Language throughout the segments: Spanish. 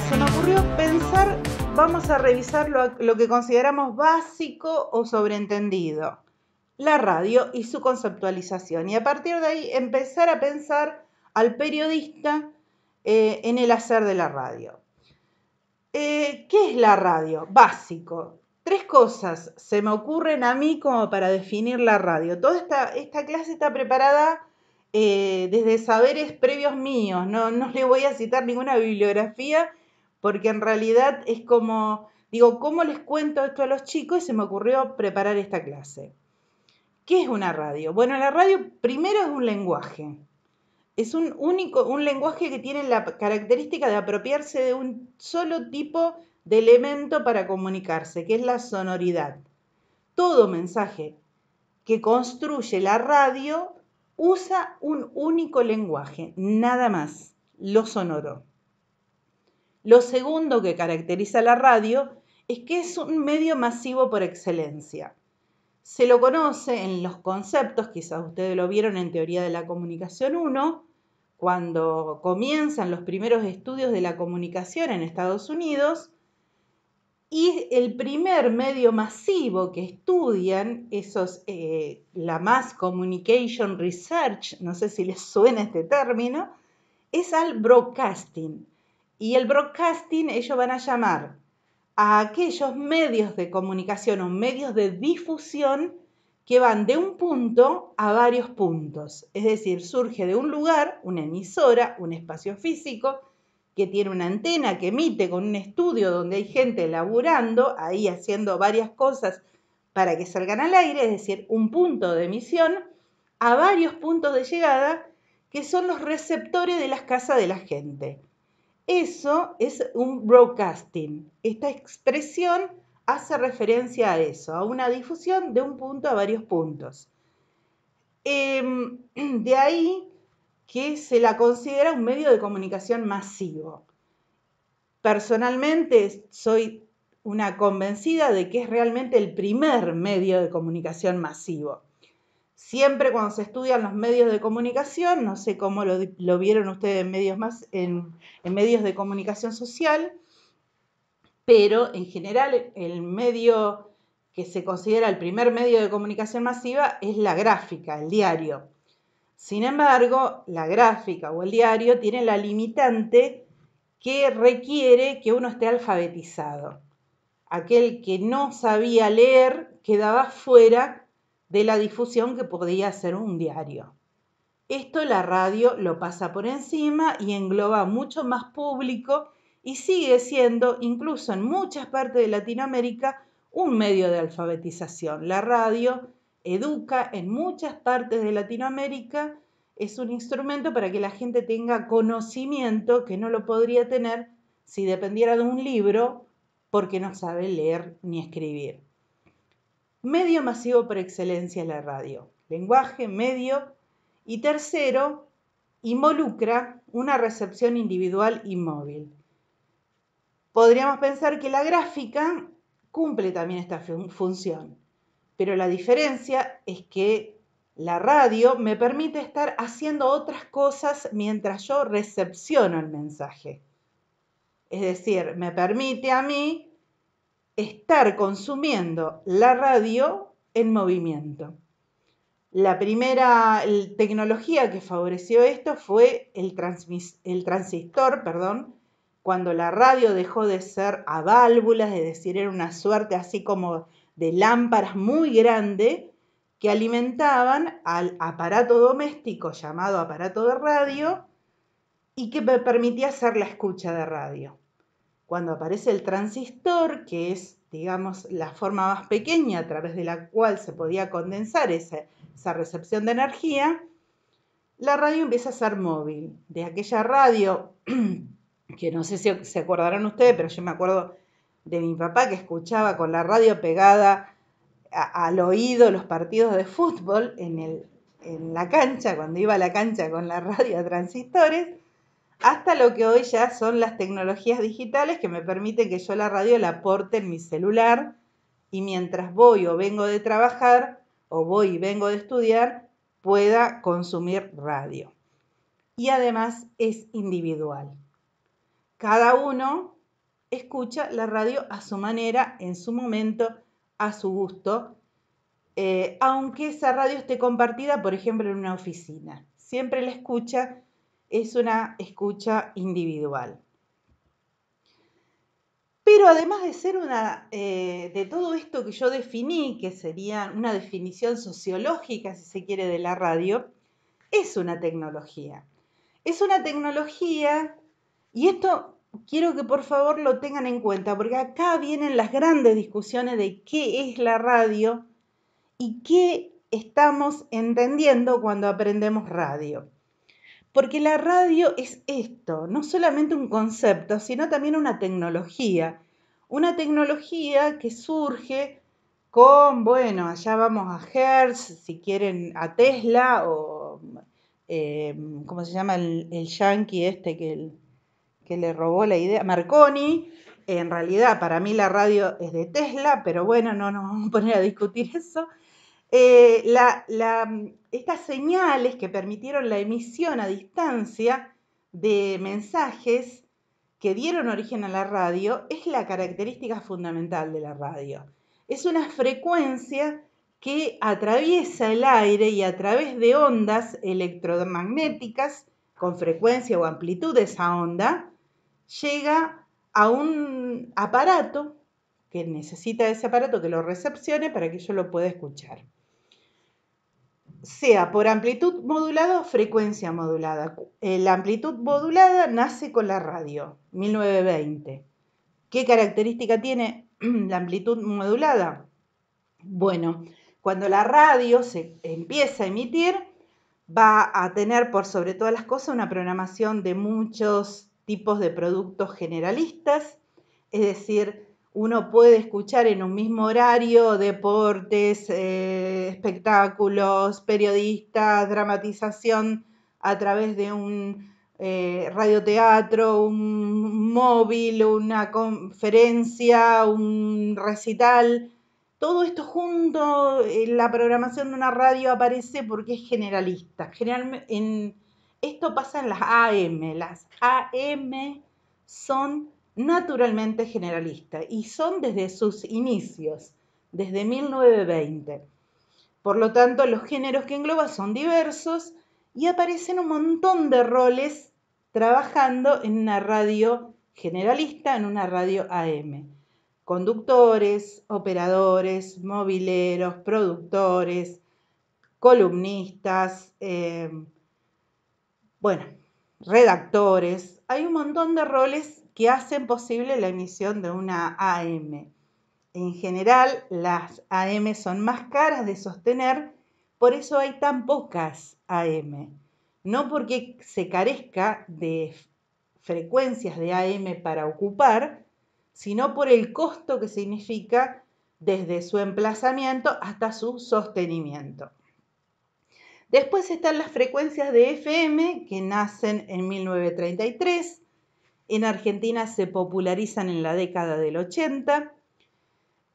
se me ocurrió pensar, vamos a revisar lo, que consideramos básico o sobreentendido, la radio y su conceptualización. Y a partir de ahí empezar a pensar al periodista eh, en el hacer de la radio. Eh, ¿Qué es la radio? Básico. Tres cosas se me ocurren a mí como para definir la radio. Toda esta, clase está preparada eh, desde saberes previos míos, no, no le voy a citar ninguna bibliografía porque en realidad es como, digo, ¿cómo les cuento esto a los chicos? Y se me ocurrió preparar esta clase. ¿Qué es una radio? Bueno, la radio primero es un lenguaje. Es un único, un lenguaje que tiene la característica de apropiarse de un solo tipo de elemento para comunicarse, que es la sonoridad. Todo mensaje que construye la radio usa un único lenguaje, nada más, lo sonoro. Lo segundo que caracteriza la radio es que es un medio masivo por excelencia. Se lo conoce en los conceptos, quizás ustedes lo vieron en Teoría de la Comunicación 1, cuando comienzan los primeros estudios de la comunicación en Estados Unidos, y el primer medio masivo que estudian esos, eh, la Mass Communication Research, no sé si les suena este término, es al broadcasting. Y el broadcasting ellos van a llamar a aquellos medios de comunicación o medios de difusión que van de un punto a varios puntos. Es decir, surge de un lugar, una emisora, un espacio físico, que tiene una antena que emite con un estudio donde hay gente laburando, ahí haciendo varias cosas para que salgan al aire, es decir, un punto de emisión, a varios puntos de llegada, que son los receptores de las casas de la gente. Eso es un broadcasting. Esta expresión hace referencia a eso, a una difusión de un punto a varios puntos. Em, de ahí que se la considera un medio de comunicación masivo. Personalmente soy una convencida de que es realmente el primer medio de comunicación masivo. Siempre cuando se estudian los medios de comunicación, no sé cómo lo, vieron ustedes en medios, más, en medios de comunicación social, pero en general el medio que se considera el primer medio de comunicación masiva es la gráfica, el diario. Sin embargo, la gráfica o el diario tiene la limitante que requiere que uno esté alfabetizado. Aquel que no sabía leer quedaba fuera de la difusión que podría hacer un diario. Esto la radio lo pasa por encima y engloba mucho más público y sigue siendo, incluso en muchas partes de Latinoamérica, un medio de alfabetización. La radio educa en muchas partes de Latinoamérica, es un instrumento para que la gente tenga conocimiento que no lo podría tener si dependiera de un libro porque no sabe leer ni escribir medio masivo por excelencia la radio, lenguaje, medio, y tercero, involucra una recepción individual y móvil. Podríamos pensar que la gráfica cumple también esta función, pero la diferencia es que la radio me permite estar haciendo otras cosas mientras yo recepciono el mensaje. Es decir, me permite a mí estar consumiendo la radio en movimiento. La primera tecnología que favoreció esto fue el, transistor, cuando la radio dejó de ser a válvulas, es decir, era una suerte así como de lámparas muy grandes que alimentaban al aparato doméstico llamado aparato de radio y que permitía hacer la escucha de radio. Cuando aparece el transistor, que es, digamos, la forma más pequeña a través de la cual se podía condensar esa, recepción de energía, la radio empieza a ser móvil. De aquella radio, que no sé si se acordarán ustedes, pero yo me acuerdo de mi papá que escuchaba con la radio pegada al oído los partidos de fútbol en, en la cancha, cuando iba a la cancha con la radio a transistores, hasta lo que hoy ya son las tecnologías digitales que me permiten que yo la radio la porte en mi celular y mientras voy o vengo de trabajar o voy y vengo de estudiar, pueda consumir radio. Y además es individual. Cada uno escucha la radio a su manera, en su momento, a su gusto, eh, aunque esa radio esté compartida, por ejemplo, en una oficina. Siempre la escucha es una escucha individual. Pero además de ser una, eh, de todo esto que yo definí, que sería una definición sociológica, si se quiere, de la radio, es una tecnología. Es una tecnología, y esto quiero que por favor lo tengan en cuenta, porque acá vienen las grandes discusiones de qué es la radio y qué estamos entendiendo cuando aprendemos radio porque la radio es esto, no solamente un concepto, sino también una tecnología. Una tecnología que surge con, bueno, allá vamos a Hertz, si quieren a Tesla o, eh, ¿cómo se llama? El, yankee este que, que le robó la idea, Marconi. En realidad, para mí la radio es de Tesla, pero bueno, no nos vamos a poner a discutir eso. Eh, estas señales que permitieron la emisión a distancia de mensajes que dieron origen a la radio es la característica fundamental de la radio. Es una frecuencia que atraviesa el aire y a través de ondas electromagnéticas, con frecuencia o amplitud de esa onda, llega a un aparato que necesita ese aparato que lo recepcione para que yo lo pueda escuchar sea por amplitud modulada o frecuencia modulada. La amplitud modulada nace con la radio, 1920. ¿Qué característica tiene la amplitud modulada? Bueno, cuando la radio se empieza a emitir, va a tener por sobre todas las cosas una programación de muchos tipos de productos generalistas, es decir, uno puede escuchar en un mismo horario deportes, eh, espectáculos, periodistas, dramatización a través de un eh, radioteatro, un móvil, una conferencia, un recital. Todo esto junto, en eh, la programación de una radio aparece porque es generalista. generalmente esto pasa en las AM. Las AM son naturalmente generalista y son desde sus inicios, desde 1920. Por lo tanto, los géneros que engloba son diversos y aparecen un montón de roles trabajando en una radio generalista, en una radio AM. Conductores, operadores, mobileros, productores, columnistas, eh, bueno, redactores. Hay un montón de roles que hacen posible la emisión de una AM. En general, las AM son más caras de sostener, por eso hay tan pocas AM. No porque se carezca de frecuencias de AM para ocupar, sino por el costo que significa desde su emplazamiento hasta su sostenimiento. Después están las frecuencias de FM que nacen en 1933 en Argentina se popularizan en la década del 80,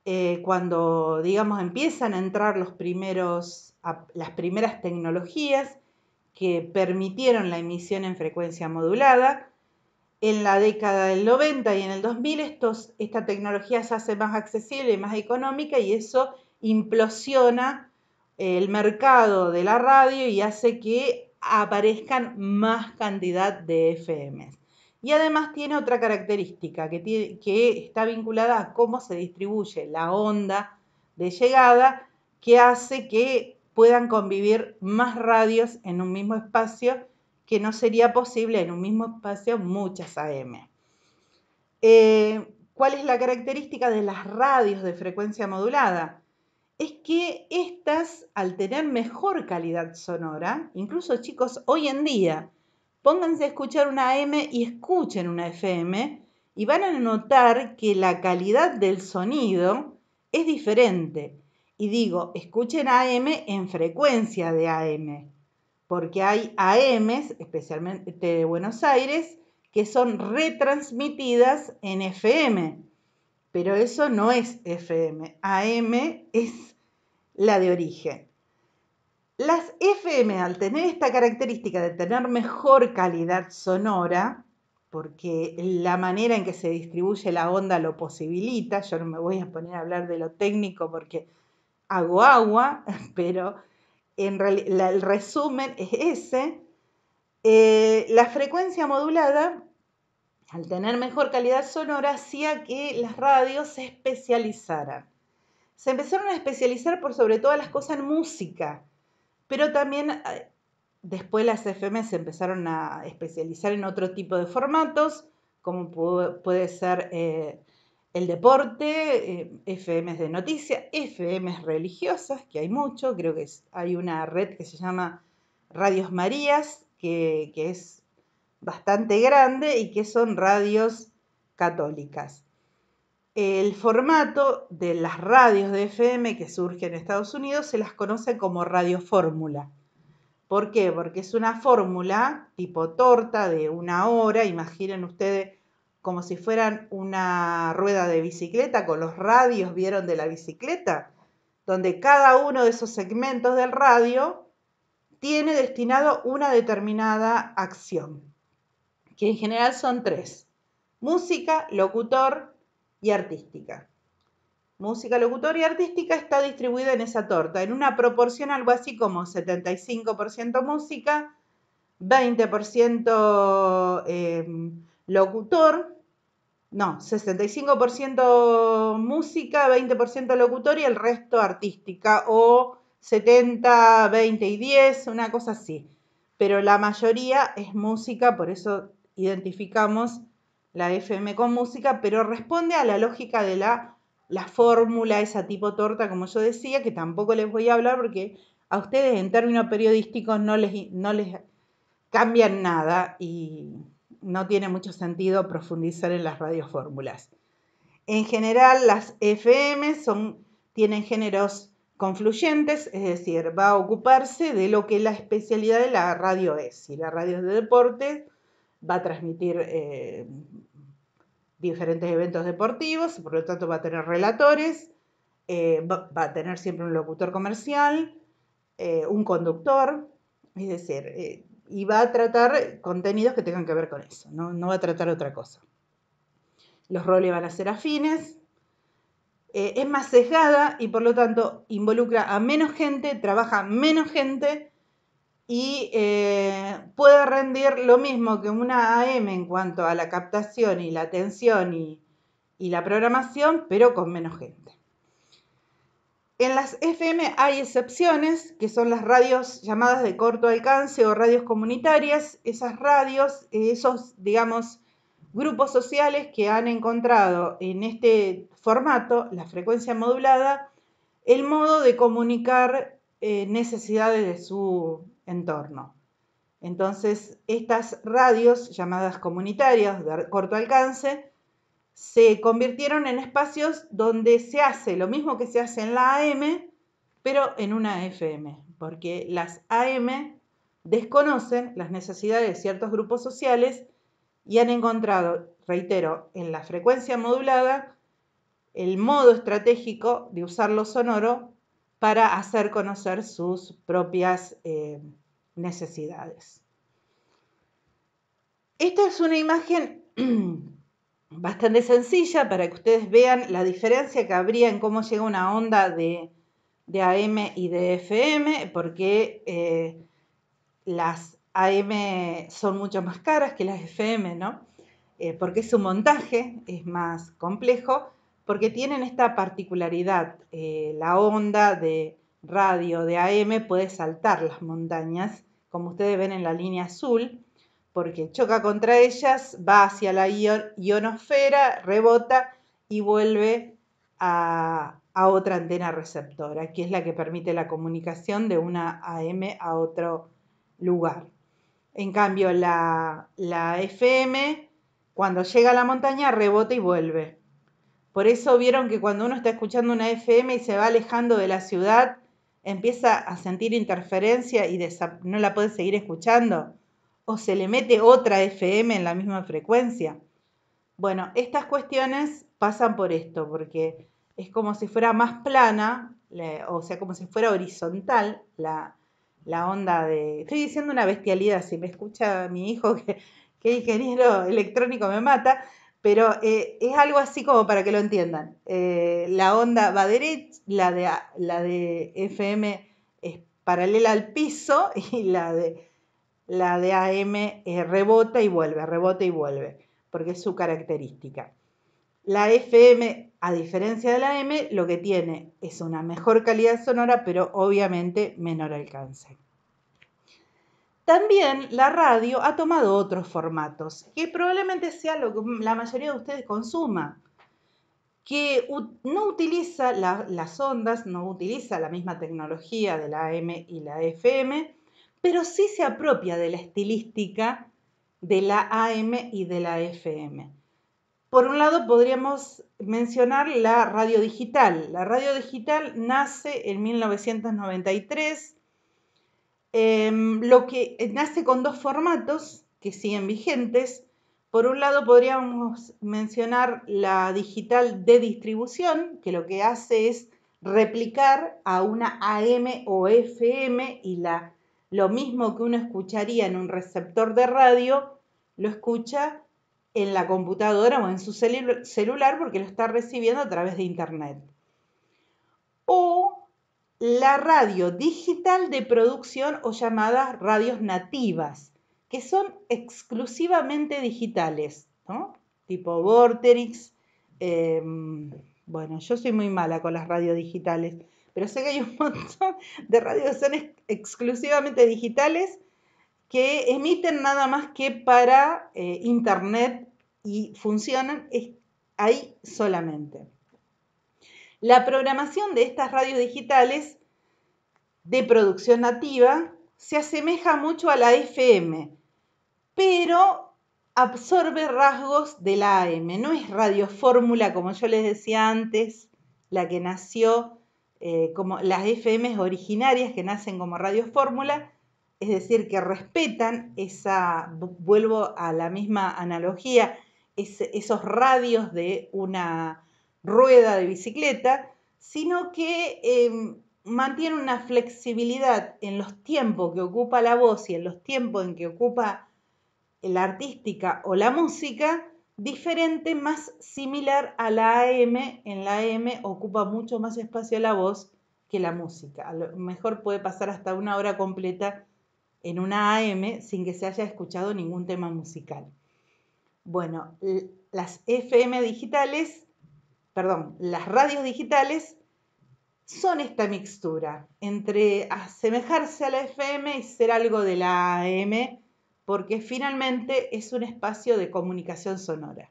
eh, cuando, digamos, empiezan a entrar las primeras tecnologías que permitieron la emisión en frecuencia modulada. En la década del 90 y en el 2000 esta tecnología se hace más accesible y más económica y eso implosiona eh, el mercado de la radio y hace que aparezcan más cantidad de FMs. Y además tiene otra característica que, está vinculada a cómo se distribuye la onda de llegada que hace que puedan convivir más radios en un mismo espacio que no sería posible en un mismo espacio muchas AM. Eh, ¿Cuál es la característica de las radios de frecuencia modulada? Es que estas, al tener mejor calidad sonora, incluso chicos, hoy en día, Pónganse a escuchar una AM y escuchen una FM y van a notar que la calidad del sonido es diferente. Y digo, escuchen AM en frecuencia de AM, porque hay AMs, especialmente de Buenos Aires, que son retransmitidas en FM. Pero eso no es FM, AM es la de origen. Las FM, al tener esta característica de tener mejor calidad sonora, porque la manera en que se distribuye la onda lo posibilita, yo no me voy a poner a hablar de lo técnico porque hago agua, pero en el resumen es ese. Eh, la frecuencia modulada, al tener mejor calidad sonora, hacía que las radios se especializaran. Se empezaron a especializar por sobre todas las cosas en música. Pero también eh, después las FM se empezaron a especializar en otro tipo de formatos, como puede ser eh, el deporte, eh, FM de noticias, FM religiosas, que hay mucho, creo que hay una red que se llama Radios Marías, que es bastante grande y que son radios católicas. El formato de las radios de FM que surge en Estados Unidos se las conoce como radio fórmula. ¿Por qué? Porque es una fórmula tipo torta de una hora, imaginen ustedes como si fueran una rueda de bicicleta con los radios, ¿vieron de la bicicleta? Donde cada uno de esos segmentos del radio tiene destinado una determinada acción, que en general son tres. Música, locutor y artística. Música, locutoria y artística está distribuida en esa torta, en una proporción algo así como 75% música, 20% em, locutor, no, 65% música, 20% locutor y el resto artística, o 70, 20 y 10, una cosa así. Pero la mayoría es música, por eso identificamos la FM con música, pero responde a la lógica de la, la fórmula, esa tipo torta, como yo decía, que tampoco les voy a hablar porque a ustedes en términos periodísticos no les, cambian nada y no tiene mucho sentido profundizar en las radiofórmulas. En general, las FM son, tienen géneros confluyentes, es decir, va a ocuparse de lo que la especialidad de la radio es. Si la radio es de deportes, va a transmitir eh, diferentes eventos deportivos, por lo tanto va a tener relatores, eh, va, a tener siempre un locutor comercial, eh, un conductor, es decir, y va a tratar contenidos que tengan que ver con eso, ¿no? va a tratar otra cosa. Los roles van a ser afines, es más sesgada y por lo tanto involucra a menos gente, trabaja menos gente y eh, puede rendir lo mismo que una AM en cuanto a la captación y la atención y, la programación, pero con menos gente. En las FM hay excepciones, que son las radios llamadas de corto alcance o radios comunitarias. Esas radios, eh, esos, digamos, grupos sociales que han encontrado en este formato, la frecuencia modulada, el modo de comunicar eh, necesidades de su, entorno. Entonces, estas radios, llamadas comunitarias de corto alcance, se convirtieron en espacios donde se hace lo mismo que se hace en la AM, pero en una FM, porque las AM desconocen las necesidades de ciertos grupos sociales y han encontrado, reitero, en la frecuencia modulada, el modo estratégico de usar lo sonoro para hacer conocer sus propias eh, necesidades. Esta es una imagen bastante sencilla para que ustedes vean la diferencia que habría en cómo llega una onda de, de AM y de FM, porque eh, las AM son mucho más caras que las FM, ¿no? Eh, porque su montaje es más complejo, porque tienen esta particularidad, eh, la onda de radio de AM puede saltar las montañas como ustedes ven en la línea azul, porque choca contra ellas, va hacia la ionosfera, rebota y vuelve a, otra antena receptora, que es la que permite la comunicación de una AM a otro lugar. En cambio, la FM, cuando llega a la montaña, rebota y vuelve. Por eso vieron que cuando uno está escuchando una FM y se va alejando de la ciudad, empieza a sentir interferencia y no la puede seguir escuchando, o se le mete otra FM en la misma frecuencia. Bueno, estas cuestiones pasan por esto, porque es como si fuera más plana, o sea, como si fuera horizontal la, onda de... Estoy diciendo una bestialidad, si me escucha mi hijo que, que ingeniero electrónico me mata, pero eh, es algo así como para que lo entiendan. Eh, la onda va derecha, la de, FM es paralela al piso y la de, la de AM rebota y vuelve, rebota y vuelve, porque es su característica. La FM, a diferencia de la M, lo que tiene es una mejor calidad sonora, pero obviamente menor alcance. También la radio ha tomado otros formatos, que probablemente sea lo que la mayoría de ustedes consuma, que no utiliza las ondas, no utiliza la misma tecnología de la AM y la FM, pero sí se apropia de la estilística de la AM y de la FM. Por un lado podríamos mencionar la radio digital. La radio digital nace en 1993 Em, lo que nace con dos formatos que siguen vigentes. Por un lado podríamos mencionar la digital de distribución, que lo que hace es replicar a una AM o FM y la, lo mismo que uno escucharía en un receptor de radio, lo escucha en la computadora o en su celular porque lo está recibiendo a través de Internet. O la radio digital de producción o llamadas radios nativas, que son exclusivamente digitales, Tipo Vorterix. Em, bueno, yo soy muy mala con las radios digitales, pero sé que hay un montón de radios que son exclusivamente digitales que emiten nada más que para eh, internet y funcionan ahí solamente la programación de estas radios digitales de producción nativa se asemeja mucho a la FM, pero absorbe rasgos de la AM. No es radio fórmula, como yo les decía antes, la que nació, eh, como las FM originarias que nacen como radio fórmula, es decir, que respetan esa, vuelvo a la misma analogía, esos radios de una rueda de bicicleta, sino que em, mantiene una flexibilidad en los tiempos que ocupa la voz y en los tiempos en que ocupa la artística o la música, diferente, más similar a la AM. En la AM ocupa mucho más espacio la voz que la música. A lo mejor puede pasar hasta una hora completa en una AM sin que se haya escuchado ningún tema musical. Bueno, las FM digitales perdón, las radios digitales son esta mixtura entre asemejarse a la FM y ser algo de la AM, porque finalmente es un espacio de comunicación sonora.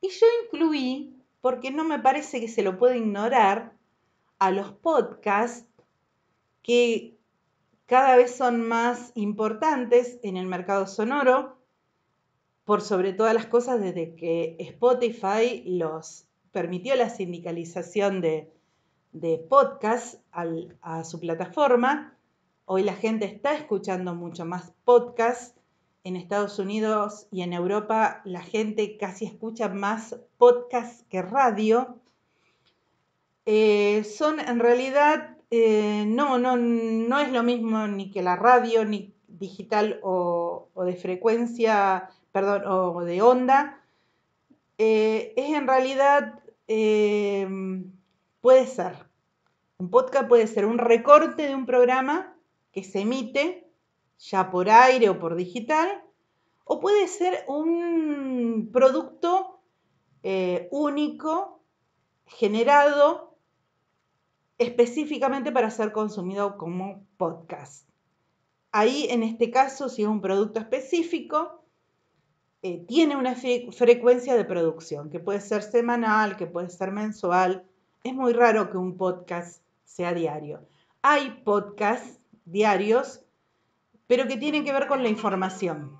Y yo incluí, porque no me parece que se lo pueda ignorar, a los podcasts que cada vez son más importantes en el mercado sonoro, por sobre todas las cosas desde que Spotify los permitió la sindicalización de, de podcast a su plataforma. Hoy la gente está escuchando mucho más podcast. En Estados Unidos y en Europa la gente casi escucha más podcast que radio. Eh, son en realidad, eh, no, no, es lo mismo ni que la radio, ni digital o, o de frecuencia perdón, o de onda, eh, es en realidad, em, puede ser, un podcast puede ser un recorte de un programa que se emite ya por aire o por digital, o puede ser un producto eh, único generado específicamente para ser consumido como podcast. Ahí, en este caso, si es un producto específico, eh, tiene una frecuencia de producción, que puede ser semanal, que puede ser mensual. Es muy raro que un podcast sea diario. Hay podcasts diarios, pero que tienen que ver con la información.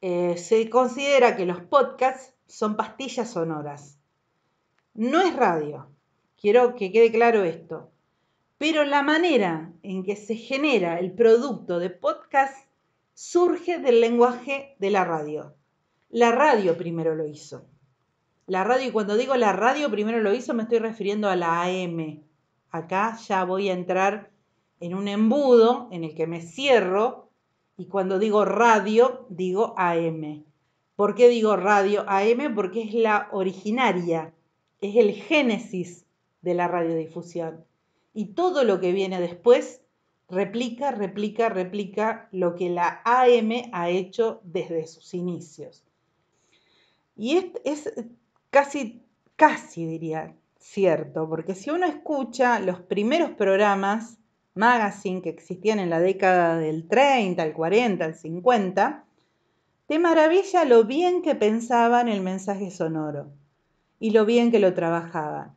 Eh, se considera que los podcasts son pastillas sonoras. No es radio, quiero que quede claro esto, pero la manera en que se genera el producto de podcast surge del lenguaje de la radio. La radio primero lo hizo. La radio, y cuando digo la radio primero lo hizo, me estoy refiriendo a la AM. Acá ya voy a entrar en un embudo en el que me cierro y cuando digo radio, digo AM. ¿Por qué digo radio AM? Porque es la originaria, es el génesis de la radiodifusión. Y todo lo que viene después replica, replica, replica lo que la AM ha hecho desde sus inicios. Y es, casi, casi diría cierto, porque si uno escucha los primeros programas, magazine que existían en la década del 30, el 40, el 50, te maravilla lo bien que pensaban el mensaje sonoro y lo bien que lo trabajaban.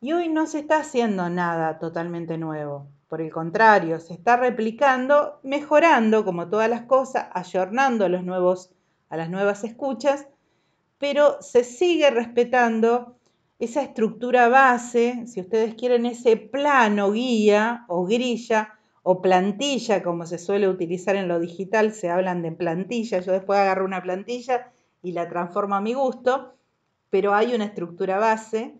Y hoy no se está haciendo nada totalmente nuevo. Por el contrario, se está replicando, mejorando como todas las cosas, ayornando a, los nuevos, a las nuevas escuchas, pero se sigue respetando esa estructura base, si ustedes quieren, ese plano guía o grilla o plantilla, como se suele utilizar en lo digital, se hablan de plantilla, yo después agarro una plantilla y la transformo a mi gusto, pero hay una estructura base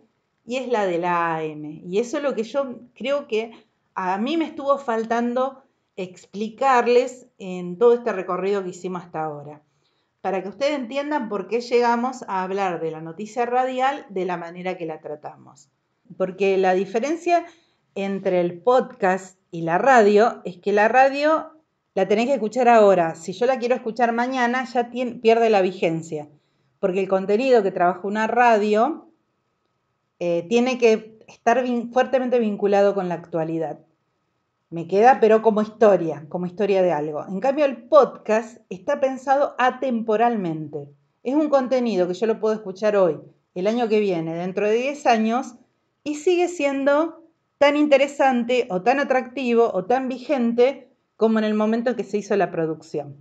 y es la de la AM. Y eso es lo que yo creo que a mí me estuvo faltando explicarles en todo este recorrido que hicimos hasta ahora, para que ustedes entiendan por qué llegamos a hablar de la noticia radial de la manera que la tratamos. Porque la diferencia entre el podcast y la radio es que la radio la tenés que escuchar ahora. Si yo la quiero escuchar mañana, ya pierde la vigencia. Porque el contenido que trabaja una radio eh, tiene que estar fuertemente vinculado con la actualidad me queda, pero como historia, como historia de algo. En cambio, el podcast está pensado atemporalmente. Es un contenido que yo lo puedo escuchar hoy, el año que viene, dentro de 10 años, y sigue siendo tan interesante o tan atractivo o tan vigente como en el momento en que se hizo la producción.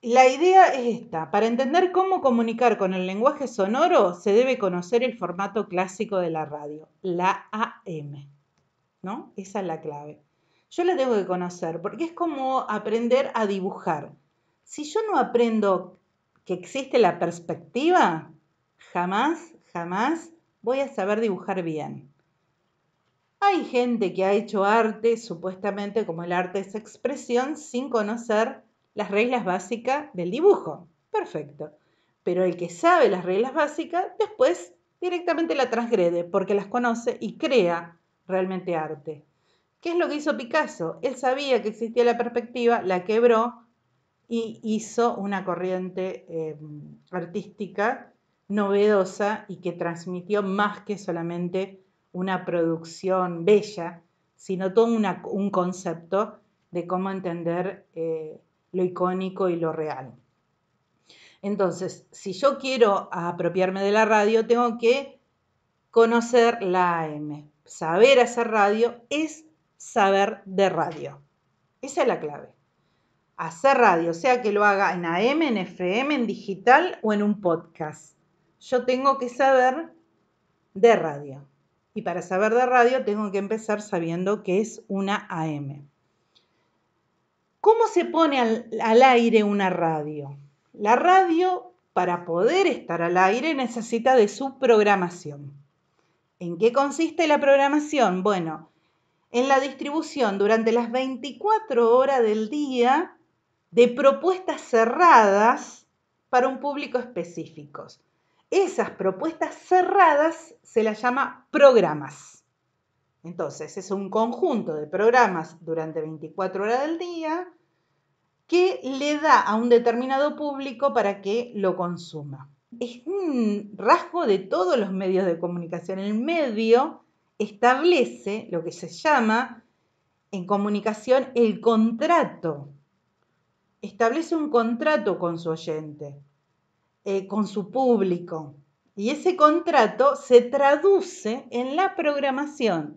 La idea es esta, para entender cómo comunicar con el lenguaje sonoro se debe conocer el formato clásico de la radio, la AM, ¿no? Esa es la clave yo la tengo que conocer, porque es como aprender a dibujar. Si yo no aprendo que existe la perspectiva, jamás, jamás voy a saber dibujar bien. Hay gente que ha hecho arte, supuestamente como el arte es expresión, sin conocer las reglas básicas del dibujo. Perfecto. Pero el que sabe las reglas básicas, después directamente la transgrede porque las conoce y crea realmente arte. ¿Qué es lo que hizo Picasso? Él sabía que existía la perspectiva, la quebró y hizo una corriente eh, artística novedosa y que transmitió más que solamente una producción bella, sino todo un concepto de cómo entender eh, lo icónico y lo real. Entonces, si yo quiero apropiarme de la radio, tengo que conocer la AM. Saber hacer radio es saber de radio. Esa es la clave. Hacer radio, sea que lo haga en AM, en FM, en digital o en un podcast. Yo tengo que saber de radio. Y para saber de radio tengo que empezar sabiendo que es una AM. ¿Cómo se pone al, al aire una radio? La radio, para poder estar al aire, necesita de su programación. ¿En qué consiste la programación? Bueno, en la distribución durante las 24 horas del día de propuestas cerradas para un público específico. Esas propuestas cerradas se las llama programas. Entonces, es un conjunto de programas durante 24 horas del día que le da a un determinado público para que lo consuma. Es un rasgo de todos los medios de comunicación. El medio establece lo que se llama en comunicación el contrato. Establece un contrato con su oyente, eh, con su público. Y ese contrato se traduce en la programación,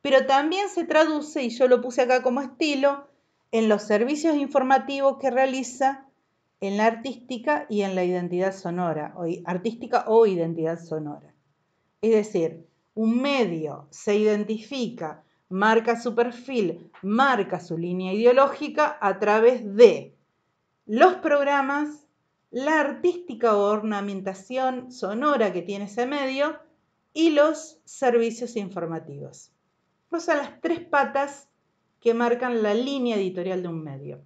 pero también se traduce, y yo lo puse acá como estilo, en los servicios informativos que realiza en la artística y en la identidad sonora, o artística o identidad sonora. Es decir, un medio se identifica, marca su perfil, marca su línea ideológica a través de los programas, la artística o ornamentación sonora que tiene ese medio y los servicios informativos. O a las tres patas que marcan la línea editorial de un medio.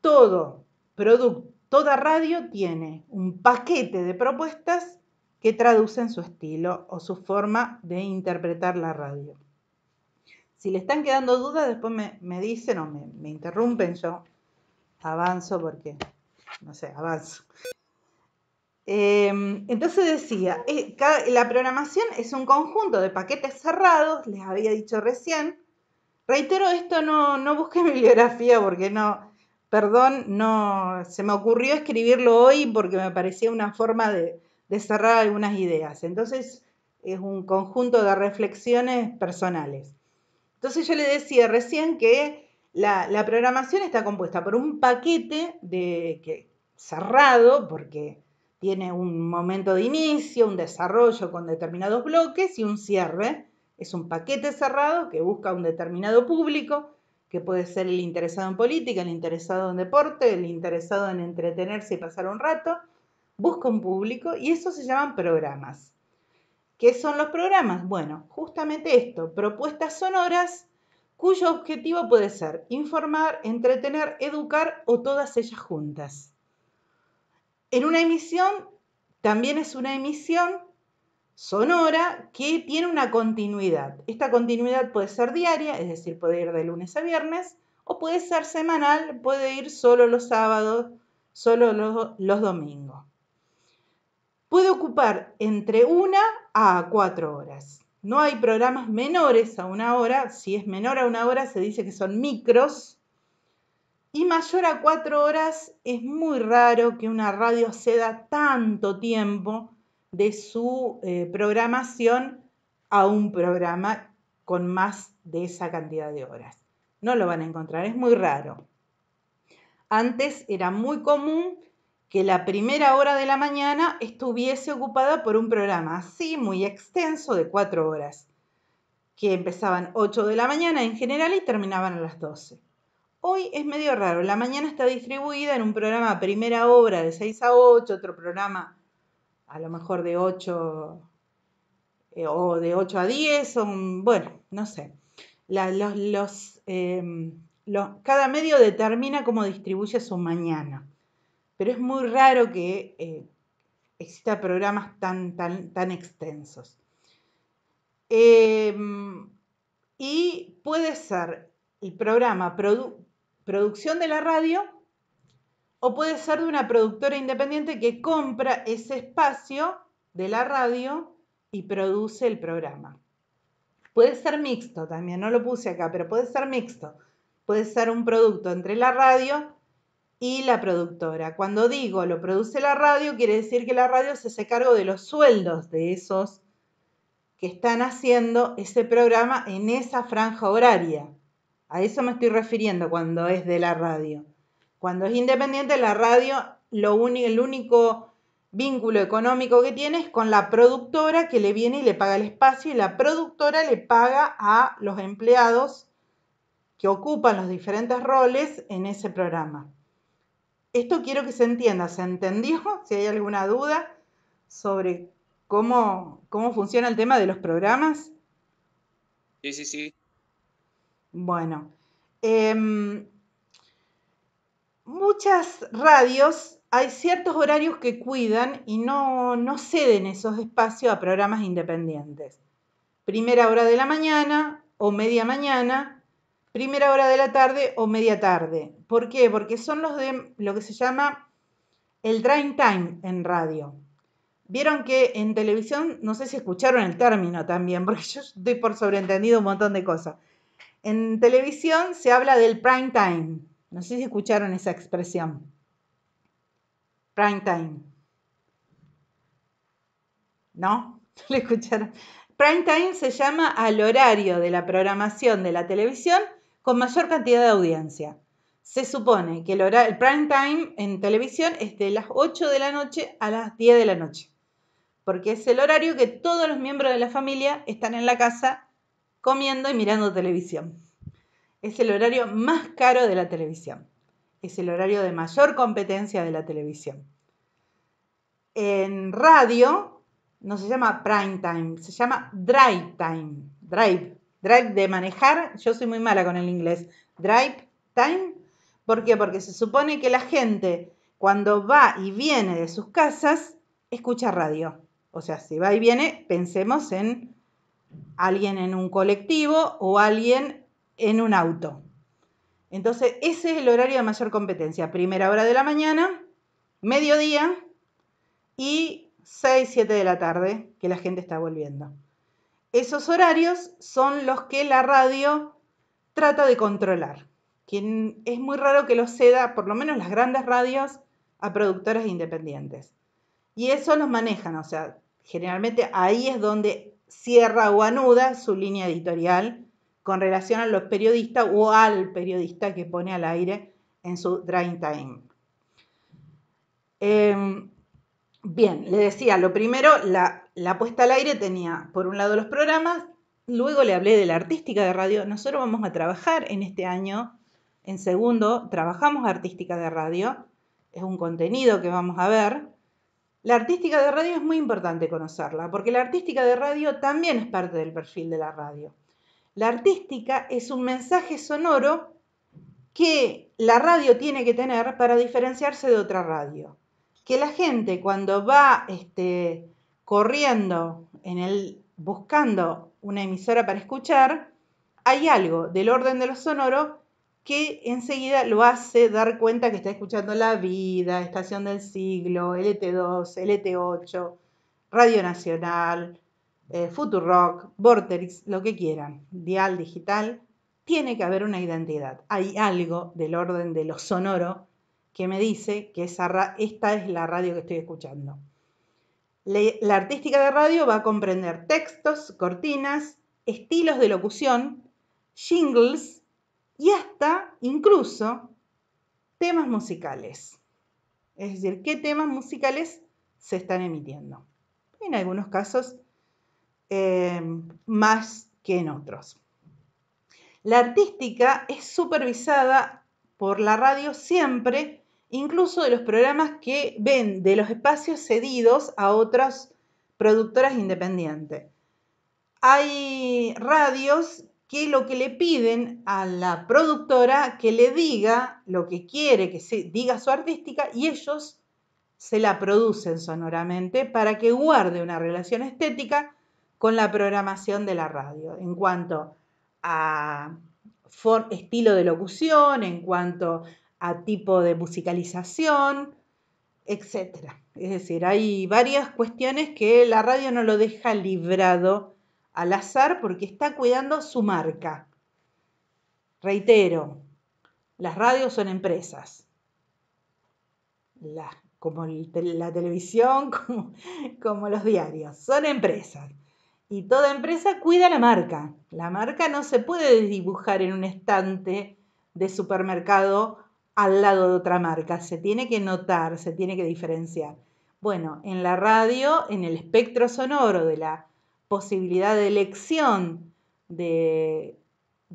Todo producto, toda radio tiene un paquete de propuestas que traducen su estilo o su forma de interpretar la radio. Si le están quedando dudas, después me, dicen o me, interrumpen, yo avanzo porque, no sé, avanzo. Em, entonces decía, eh, la programación es un conjunto de paquetes cerrados, les había dicho recién. Reitero esto, no, no busqué bibliografía porque no, perdón, no, se me ocurrió escribirlo hoy porque me parecía una forma de, cerrar algunas ideas. Entonces es un conjunto de reflexiones personales. Entonces yo le decía recién que la, la programación está compuesta por un paquete de, que, cerrado, porque tiene un momento de inicio, un desarrollo con determinados bloques y un cierre. Es un paquete cerrado que busca un determinado público, que puede ser el interesado en política, el interesado en deporte, el interesado en entretenerse y pasar un rato, busca un público y eso se llaman programas. ¿Qué son los programas? Bueno, justamente esto, propuestas sonoras cuyo objetivo puede ser informar, entretener, educar o todas ellas juntas. En una emisión también es una emisión sonora que tiene una continuidad. Esta continuidad puede ser diaria, es decir, puede ir de lunes a viernes, o puede ser semanal, puede ir solo los sábados, solo los, los domingos puede ocupar entre una a cuatro horas. No hay programas menores a una hora. Si es menor a una hora, se dice que son micros. Y mayor a cuatro horas es muy raro que una radio ceda tanto tiempo de su eh, programación a un programa con más de esa cantidad de horas. No lo van a encontrar, es muy raro. Antes era muy común que la primera hora de la mañana estuviese ocupada por un programa así, muy extenso, de cuatro horas, que empezaban 8 de la mañana en general y terminaban a las 12. Hoy es medio raro, la mañana está distribuida en un programa primera hora de 6 a 8, otro programa a lo mejor de 8 eh, o de 8 a 10, bueno, no sé. Eh, cada medio determina cómo distribuye su mañana pero es muy raro que eh, exista programas tan, tan, tan extensos. Em, y puede ser el programa producción de la radio o puede ser de una productora independiente que compra ese espacio de la radio y produce el programa. Puede ser mixto también, no lo puse acá, pero puede ser mixto. Puede ser un producto entre la radio y la productora. Cuando digo lo produce la radio, quiere decir que la radio se hace cargo de los sueldos de esos que están haciendo ese programa en esa franja horaria. A eso me estoy refiriendo cuando es de la radio. Cuando es independiente, la radio, lo el único vínculo económico que tiene es con la productora que le viene y le paga el espacio y la productora le paga a los empleados que ocupan los diferentes roles en ese programa esto quiero que se entienda, ¿se entendió? Si hay alguna duda sobre cómo, cómo funciona el tema de los programas. Sí, sí, sí. Bueno, em, muchas radios hay ciertos horarios que cuidan y no ceden esos espacios a programas independientes. Primera hora de la mañana o media mañana primera hora de la tarde o media tarde. ¿Por qué? Porque son los de lo que se llama el prime time en radio. Vieron que en televisión, no sé si escucharon el término también, porque yo doy por sobreentendido un montón de cosas. En televisión se habla del prime time. No sé si escucharon esa expresión. Prime time. ¿No? ¿Le escucharon? Prime time se llama al horario de la programación de la televisión con mayor cantidad de audiencia. Se supone que el, el prime time en televisión es de las 8 de la noche a las 10 de la noche, porque es el horario que todos los miembros de la familia están en la casa comiendo y mirando televisión. Es el horario más caro de la televisión. Es el horario de mayor competencia de la televisión. En radio no se llama prime time, se llama drive time. Drive Drive de manejar, yo soy muy mala con el inglés. Drive time. ¿Por qué? Porque se supone que la gente cuando va y viene de sus casas escucha radio. O sea, si va y viene, pensemos en alguien en un colectivo o alguien en un auto. Entonces, ese es el horario de mayor competencia. Primera hora de la mañana, mediodía y 6, 7 de la tarde, que la gente está volviendo. Esos horarios son los que la radio trata de controlar. Quien es muy raro que los ceda, por lo menos las grandes radios, a productores independientes. Y eso los manejan, o sea, generalmente ahí es donde cierra o anuda su línea editorial con relación a los periodistas o al periodista que pone al aire en su drying time. Em, Bien, le decía, lo primero, la, puesta al aire tenía por un lado los programas, luego le hablé de la artística de radio. Nosotros vamos a trabajar en este año, en segundo, trabajamos artística de radio, es un contenido que vamos a ver. La artística de radio es muy importante conocerla, porque la artística de radio también es parte del perfil de la radio. La artística es un mensaje sonoro que la radio tiene que tener para diferenciarse de otra radio que la gente cuando va este, corriendo en el, buscando una emisora para escuchar, hay algo del orden de lo sonoro que enseguida lo hace dar cuenta que está escuchando La Vida, Estación del Siglo, LT2, LT8, Radio Nacional, eh, Futurock, Vorterix, lo que quieran, Dial Digital. Tiene que haber una identidad. Hay algo del orden de lo sonoro que me dice que esta es la radio que estoy escuchando. la artística de radio va a comprender textos, cortinas, estilos de locución, jingles y hasta incluso temas musicales. Es decir, qué temas musicales se están emitiendo. En algunos casos eh, más que en otros. La artística es supervisada por la radio siempre incluso de los programas que ven de los espacios cedidos a otras productoras independientes. Hay radios que lo que le piden a la productora que le diga lo que quiere que se diga su artística y ellos se la producen sonoramente para que guarde una relación estética con la programación de la radio en cuanto a estilo de locución, en cuanto a tipo de musicalización, etc. Es decir, hay varias cuestiones que la radio no lo deja librado al azar porque está cuidando su marca. Reitero, las radios son empresas. como la televisión, como, como los diarios, son empresas. Y toda empresa cuida la marca. La marca no se puede dibujar en un estante de supermercado al lado de otra marca, se tiene que notar, se tiene que diferenciar. Bueno, en la radio, en el espectro sonoro de la posibilidad de elección de,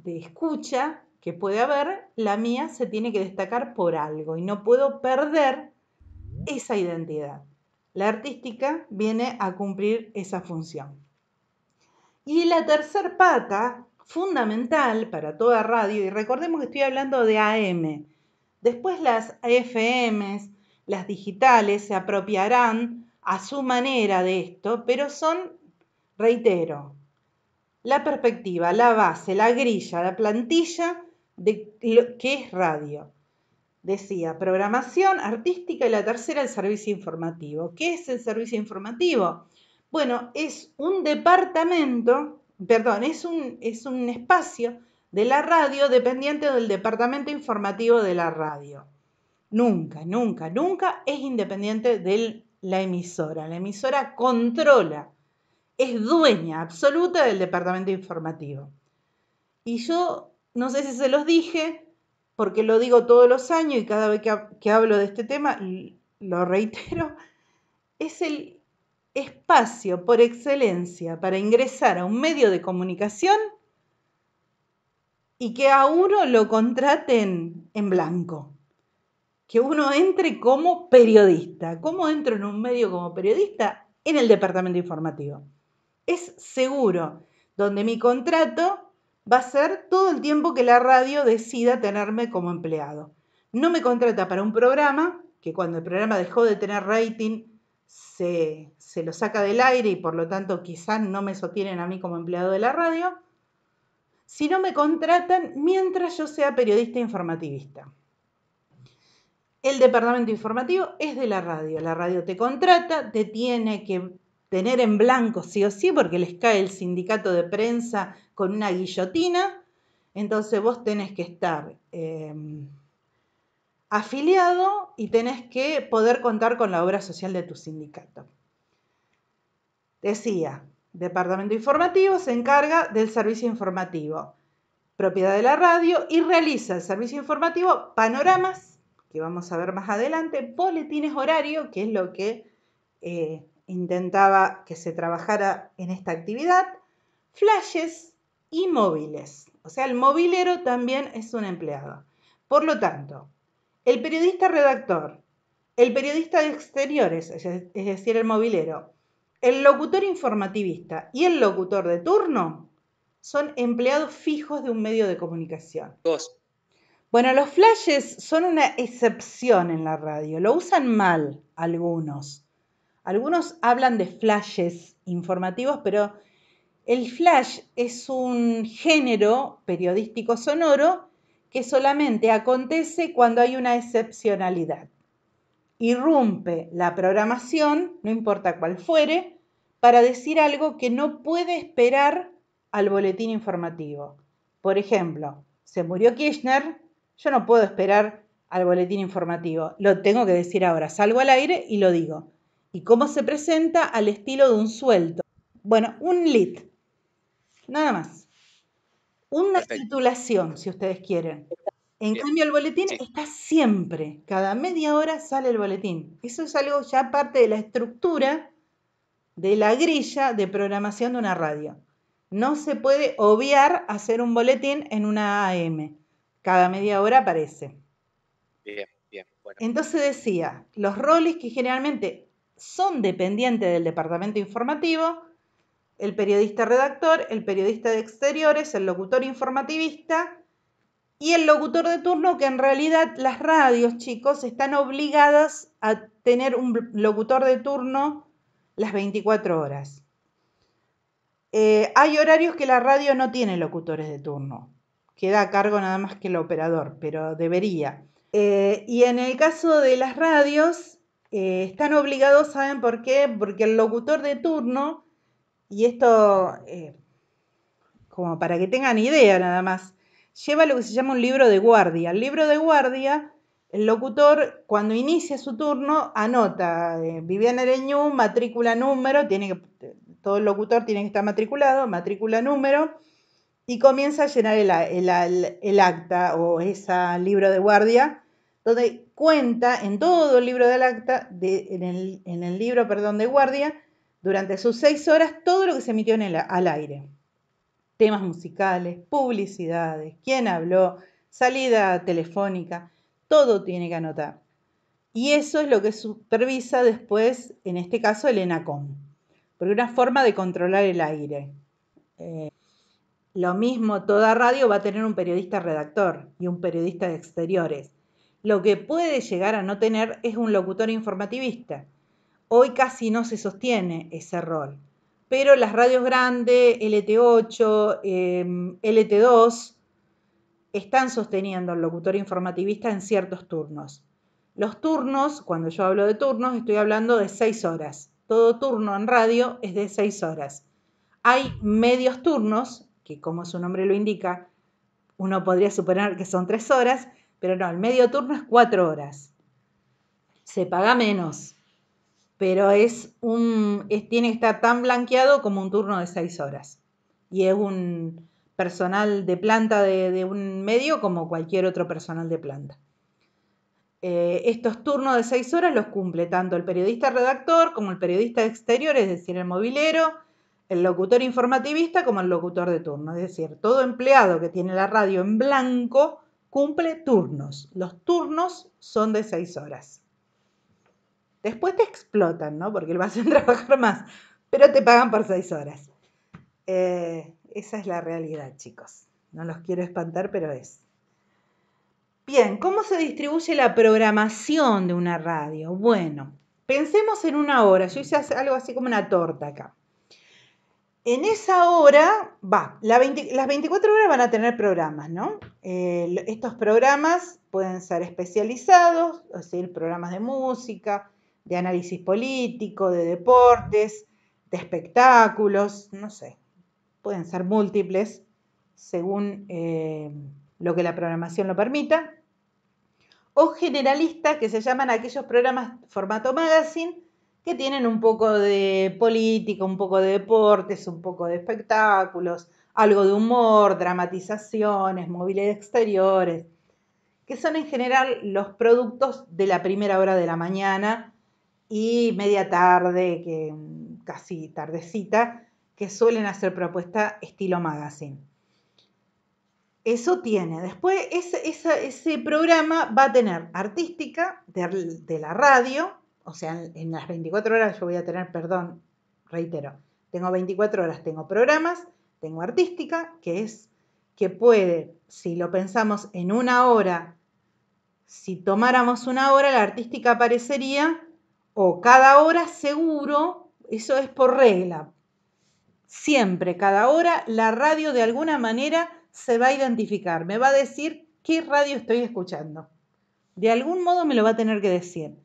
escucha que puede haber, la mía se tiene que destacar por algo y no puedo perder esa identidad. La artística viene a cumplir esa función. Y la tercer pata, fundamental para toda radio, y recordemos que estoy hablando de AM, Después las AFMs, las digitales, se apropiarán a su manera de esto, pero son, reitero, la perspectiva, la base, la grilla, la plantilla de lo que es radio. Decía, programación artística y la tercera, el servicio informativo. ¿Qué es el servicio informativo? Bueno, es un departamento, perdón, es un, es un espacio de la radio dependiente del departamento informativo de la radio. Nunca, nunca, nunca es independiente de la emisora. La emisora controla, es dueña absoluta del departamento informativo. Y yo no sé si se los dije, porque lo digo todos los años y cada vez que, hablo de este tema, lo reitero, es el espacio por excelencia para ingresar a un medio de comunicación y que a uno lo contraten en blanco. Que uno entre como periodista. ¿Cómo entro en un medio como periodista? En el departamento informativo. Es seguro, donde mi contrato va a ser todo el tiempo que la radio decida tenerme como empleado. No me contrata para un programa, que cuando el programa dejó de tener rating se, se lo saca del aire y por lo tanto quizás no me sostienen a mí como empleado de la radio si no me contratan mientras yo sea periodista informativista. El departamento informativo es de la radio. La radio te contrata, te tiene que tener en blanco sí o sí porque les cae el sindicato de prensa con una guillotina. Entonces vos tenés que estar em, afiliado y tenés que poder contar con la obra social de tu sindicato. Decía, Departamento Informativo se encarga del servicio informativo, propiedad de la radio, y realiza el servicio informativo panoramas, que vamos a ver más adelante, boletines horario, que es lo que eh, intentaba que se trabajara en esta actividad, flashes y móviles. O sea, el movilero también es un empleado. Por lo tanto, el periodista redactor, el periodista de exteriores, es decir, el movilero, el locutor informativista y el locutor de turno son empleados fijos de un medio de comunicación. Dos. Bueno, los flashes son una excepción en la radio. Lo usan mal algunos. Algunos hablan de flashes informativos, pero el flash es un género periodístico sonoro que solamente acontece cuando hay una excepcionalidad irrumpe la programación, no importa cuál fuere, para decir algo que no puede esperar al boletín informativo. Por ejemplo, se murió Kirchner, yo no puedo esperar al boletín informativo, lo tengo que decir ahora, salgo al aire y lo digo. ¿Y cómo se presenta al estilo de un suelto? Bueno, un lead, nada más. Una titulación, si ustedes quieren. En eh, cambio, el boletín está siempre. Cada media hora sale el boletín. Eso es algo ya parte de la estructura de la grilla de programación de una radio. No se puede obviar hacer un boletín en una AM. Cada media hora aparece. Bien, bien. Bueno. Entonces decía, los roles que generalmente son dependientes del departamento informativo, el periodista redactor, el periodista de exteriores, el locutor informativista y el locutor de turno, que en realidad las radios, chicos, están obligadas a tener un locutor de turno las 24 horas. Eh, hay horarios que la radio no tiene locutores de turno, queda a cargo nada más que el operador, pero debería. Eh, y en el caso de las radios, eh, están obligados, ¿saben por qué? Porque el locutor de turno, y esto como para que tengan idea nada más, lleva lo que se llama un libro de guardia. El libro de guardia, el locutor cuando inicia su turno anota eh, Viviana Areñú, matrícula número, todo el locutor tiene que estar matriculado, matrícula número, y comienza a llenar el, acta o ese libro de guardia, donde cuenta en todo el libro del acta, de, en, el, libro, perdón, de guardia, durante sus seis horas, todo lo que se emitió en al aire temas musicales, publicidades, quién habló, salida telefónica, todo tiene que anotar. Y eso es lo que supervisa después, en este caso, el ENACOM, porque una forma de controlar el aire. Eh, lo mismo, toda radio va a tener un periodista redactor y un periodista de exteriores. Lo que puede llegar a no tener es un locutor informativista. Hoy casi no se sostiene ese rol pero las radios grandes, LT8, em, LT2, están sosteniendo al locutor informativista en ciertos turnos. Los turnos, cuando yo hablo de turnos, estoy hablando de seis horas. Todo turno en radio es de seis horas. Hay medios turnos, que como su nombre lo indica, uno podría suponer que son tres horas, pero no, el medio turno es cuatro horas. Se paga menos, pero es un, tiene que estar tan blanqueado como un turno de seis horas. Y es un personal de planta de, un medio como cualquier otro personal de planta. Eh, estos turnos de seis horas los cumple tanto el periodista redactor como el periodista exterior, es decir, el movilero, el locutor informativista como el locutor de turno. Es decir, todo empleado que tiene la radio en blanco cumple turnos. Los turnos son de seis horas. Después te explotan, ¿no? Porque lo hacen trabajar más, pero te pagan por seis horas. Eh, esa es la realidad, chicos. No los quiero espantar, pero es. Bien, ¿cómo se distribuye la programación de una radio? Bueno, pensemos en una hora. Yo hice algo así como una torta acá. En esa hora, va, las 24 horas van a tener programas, ¿no? Eh, estos programas pueden ser especializados, es decir, programas de música, de análisis político, de deportes, de espectáculos, no sé, pueden ser múltiples según eh, lo que la programación lo permita, o generalistas que se llaman aquellos programas formato magazine, que tienen un poco de política, un poco de deportes, un poco de espectáculos, algo de humor, dramatizaciones, móviles exteriores, que son en general los productos de la primera hora de la mañana y media tarde, que mm, casi tardecita, que suelen hacer propuesta estilo magazine. Eso tiene. Después ese, programa va a tener artística de, la radio, o sea, en, las 24 horas yo voy a tener, perdón, reitero, tengo 24 horas, tengo programas, tengo artística, que es que puede, si lo pensamos en una hora, si tomáramos una hora, la artística aparecería o cada hora seguro, eso es por regla. Siempre, cada hora, la radio de alguna manera se va a identificar, me va a decir qué radio estoy escuchando. De algún modo me lo va a tener que decir.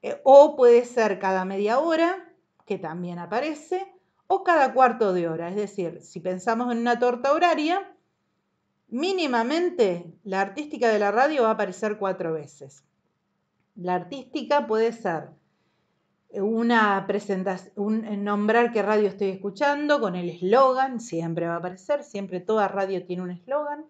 Eh, o puede ser cada media hora, que también aparece, o cada cuarto de hora. Es decir, si pensamos en una torta horaria, mínimamente la artística de la radio va a aparecer cuatro veces. La artística puede ser una presentación, eh, nombrar qué radio estoy escuchando con el eslogan, siempre va a aparecer, siempre toda radio tiene un eslogan,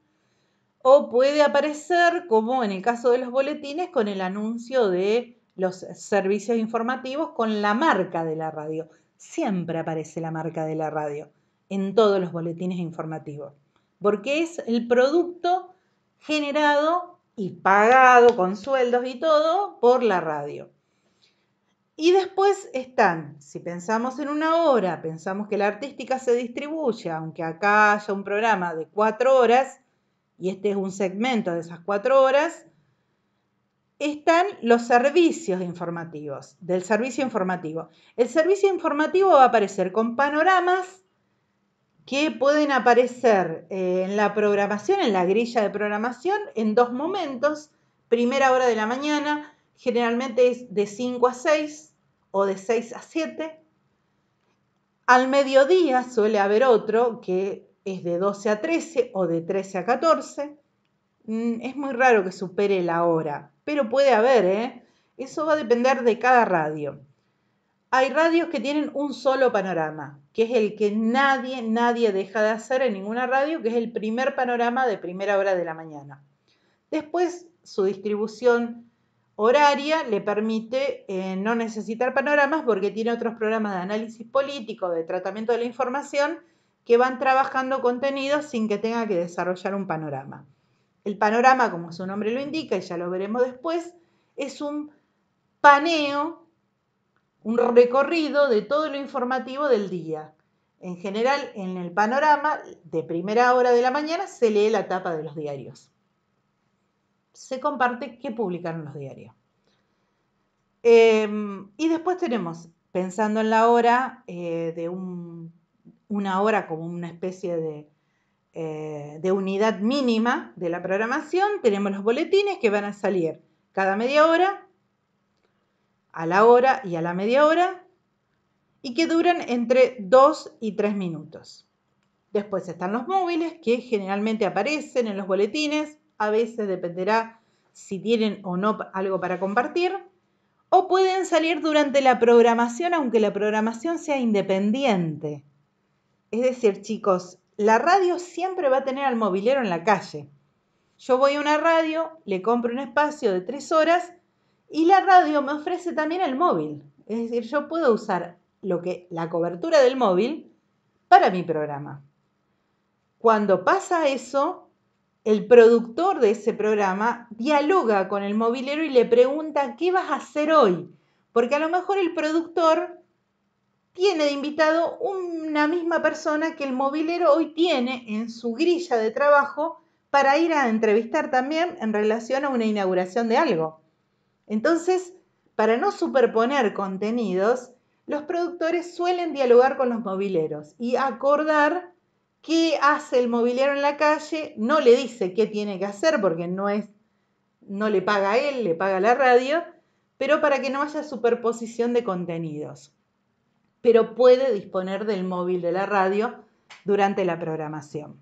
o puede aparecer, como en el caso de los boletines, con el anuncio de los servicios informativos con la marca de la radio. Siempre aparece la marca de la radio en todos los boletines informativos, porque es el producto generado y pagado con sueldos y todo por la radio. Y después están, si pensamos en una hora, pensamos que la artística se distribuye, aunque acá haya un programa de cuatro horas, y este es un segmento de esas cuatro horas, están los servicios informativos, del servicio informativo. El servicio informativo va a aparecer con panoramas que pueden aparecer eh, en la programación, en la grilla de programación, en dos momentos. Primera hora de la mañana, generalmente es de 5 a 6 o de 6 a 7. Al mediodía suele haber otro que es de 12 a 13 o de 13 a 14. Mm, es muy raro que supere la hora, pero puede haber, ¿eh? Eso va a depender de cada radio. Hay radios que tienen un solo panorama, que es el que nadie, nadie deja de hacer en ninguna radio, que es el primer panorama de primera hora de la mañana. Después, su distribución horaria le permite eh, no necesitar panoramas porque tiene otros programas de análisis político, de tratamiento de la información, que van trabajando contenidos sin que tenga que desarrollar un panorama. El panorama, como su nombre lo indica, y ya lo veremos después, es un paneo un recorrido de todo lo informativo del día. En general, en el panorama, de primera hora de la mañana se lee la tapa de los diarios. Se comparte qué publicaron los diarios. Em, y después tenemos, pensando en la hora, eh, de una hora como una especie de, eh, de unidad mínima de la programación, tenemos los boletines que van a salir cada media hora a la hora y a la media hora y que duran entre 2 y 3 minutos. Después están los móviles que generalmente aparecen en los boletines, a veces dependerá si tienen o no algo para compartir, o pueden salir durante la programación aunque la programación sea independiente. Es decir, chicos, la radio siempre va a tener al movilero en la calle. Yo voy a una radio, le compro un espacio de tres horas y la radio me ofrece también el móvil. Es decir, yo puedo usar lo que, la cobertura del móvil para mi programa. Cuando pasa eso, el productor de ese programa dialoga con el movilero y le pregunta, ¿qué vas a hacer hoy? Porque a lo mejor el productor tiene de invitado una misma persona que el mobilero hoy tiene en su grilla de trabajo para ir a entrevistar también en relación a una inauguración de algo. Entonces, para no superponer contenidos, los productores suelen dialogar con los mobileros y acordar qué hace el mobilero en la calle, no le dice qué tiene que hacer porque no es no le paga a él, le paga la radio, pero para que no haya superposición de contenidos. Pero puede disponer del móvil de la radio durante la programación.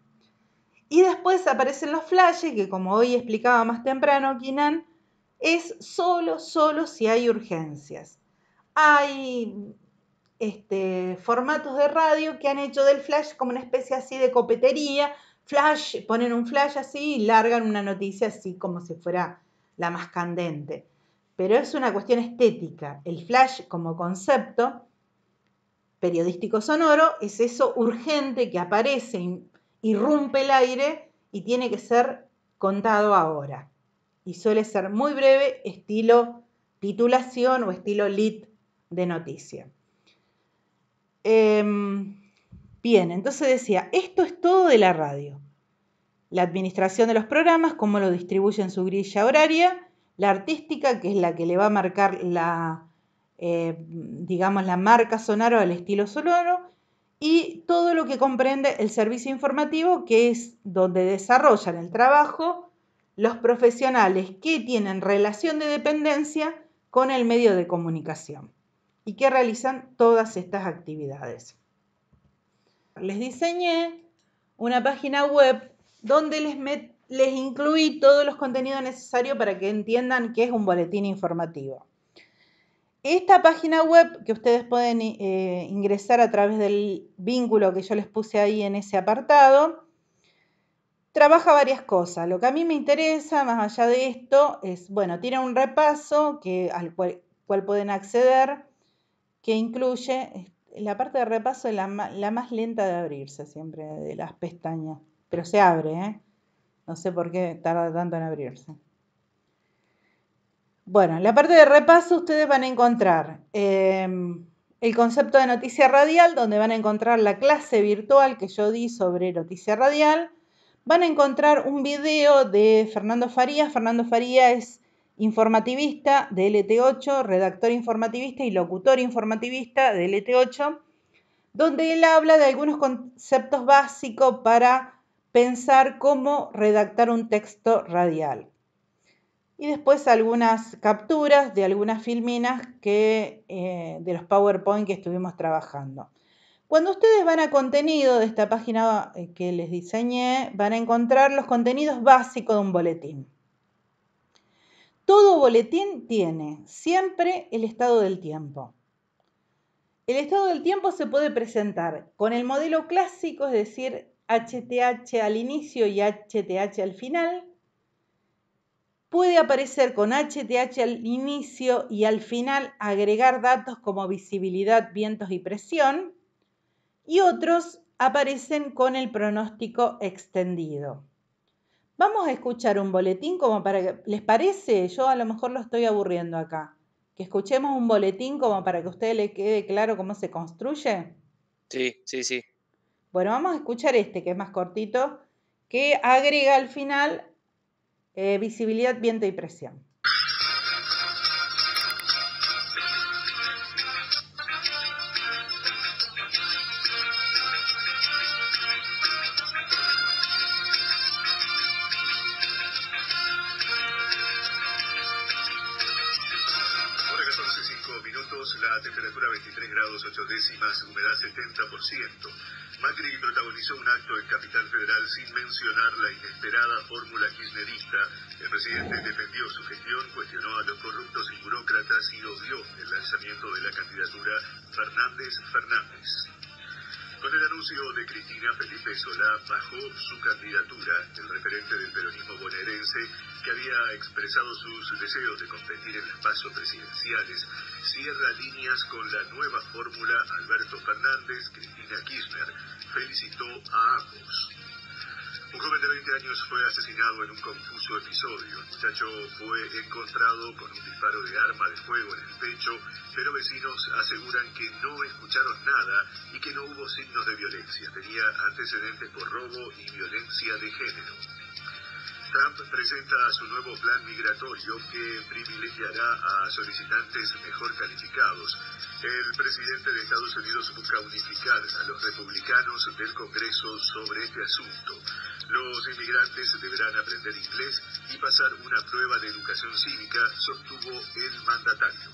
Y después aparecen los flashes que como hoy explicaba más temprano Kinan, es solo, solo si hay urgencias. Hay este, formatos de radio que han hecho del flash como una especie así de copetería, flash, ponen un flash así y largan una noticia así como si fuera la más candente. Pero es una cuestión estética. El flash como concepto periodístico sonoro es eso urgente que aparece, irrumpe el aire y tiene que ser contado ahora y suele ser muy breve, estilo titulación o estilo lead de noticia. Em, bien, entonces decía, esto es todo de la radio. La administración de los programas, cómo lo distribuye en su grilla horaria, la artística, que es la que le va a marcar la, eh, digamos, la marca sonora o el estilo sonoro, y todo lo que comprende el servicio informativo, que es donde desarrollan el trabajo los profesionales que tienen relación de dependencia con el medio de comunicación y que realizan todas estas actividades. Les diseñé una página web donde les, incluí todos los contenidos necesarios para que entiendan qué es un boletín informativo. Esta página web que ustedes pueden eh, ingresar a través del vínculo que yo les puse ahí en ese apartado, trabaja varias cosas. Lo que a mí me interesa, más allá de esto, es, bueno, tiene un repaso que, al cual, pueden acceder, que incluye la parte de repaso es la, más lenta de abrirse siempre, de las pestañas, pero se abre, ¿eh? No sé por qué tarda tanto en abrirse. Bueno, en la parte de repaso ustedes van a encontrar em, el concepto de noticia radial, donde van a encontrar la clase virtual que yo di sobre noticia radial, van a encontrar un video de Fernando Farías. Fernando Farías es informativista de LT8, e redactor informativista y locutor informativista de LT8, e donde él habla de algunos conceptos básicos para pensar cómo redactar un texto radial. Y después algunas capturas de algunas filminas que, eh, de los PowerPoint que estuvimos trabajando. Cuando ustedes van a contenido de esta página eh, que les diseñé, van a encontrar los contenidos básicos de un boletín. Todo boletín tiene siempre el estado del tiempo. El estado del tiempo se puede presentar con el modelo clásico, es decir, HTH al inicio y HTH al final. Puede aparecer con HTH al inicio y al final agregar datos como visibilidad, vientos y presión y otros aparecen con el pronóstico extendido. Vamos a escuchar un boletín como para que les parece, yo a lo mejor lo estoy aburriendo acá, que escuchemos un boletín como para que a ustedes les quede claro cómo se construye. Sí, sí, sí. Bueno, vamos a escuchar este que es más cortito, que agrega al final eh, visibilidad, viento y presión. presidente defendió su gestión, cuestionó a los corruptos y burócratas y odió el lanzamiento de la candidatura Fernández Fernández. Con el anuncio de Cristina, Felipe Solá bajó su candidatura, el referente del peronismo bonaerense, que había expresado sus deseos de competir en las pasos presidenciales, cierra líneas con la nueva fórmula Alberto Fernández, Cristina Kirchner, felicitó a ambos. Un joven de 20 años fue asesinado en un confuso episodio. El muchacho fue encontrado con un disparo de arma de fuego en el pecho, pero vecinos aseguran que no escucharon nada y que no hubo signos de violencia. Tenía antecedentes por robo y violencia de género. Trump presenta su nuevo plan migratorio que privilegiará a solicitantes mejor calificados. El presidente de Estados Unidos busca unificar a los republicanos del Congreso sobre este asunto. Los inmigrantes deberán aprender inglés y pasar una prueba de educación cívica, sostuvo el mandatario.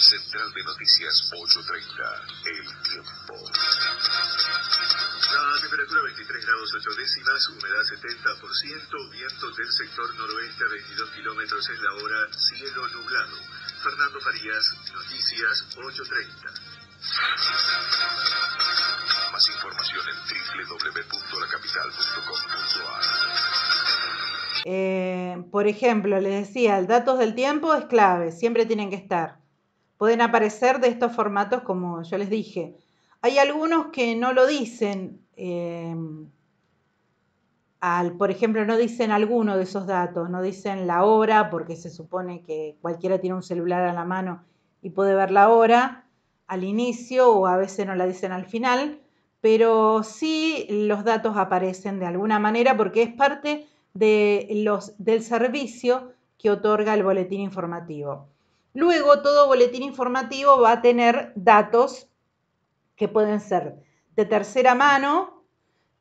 Central de Noticias 830, El Tiempo. 8 décimas, humedad 70%, vientos del sector noroeste a 22 kilómetros en la hora, cielo nublado. Fernando Farías, Noticias 830. Más información en www.lacapital.com.ar. Eh, por ejemplo, les decía, el datos del tiempo es clave, siempre tienen que estar. Pueden aparecer de estos formatos como yo les dije. Hay algunos que no lo dicen, eh, por ejemplo, no dicen alguno de esos datos, no dicen la hora, porque se supone que cualquiera tiene un celular a la mano y puede ver la hora al inicio o a veces no la dicen al final, pero sí los datos aparecen de alguna manera porque es parte de los, del servicio que otorga el boletín informativo. Luego, todo boletín informativo va a tener datos que pueden ser de tercera mano,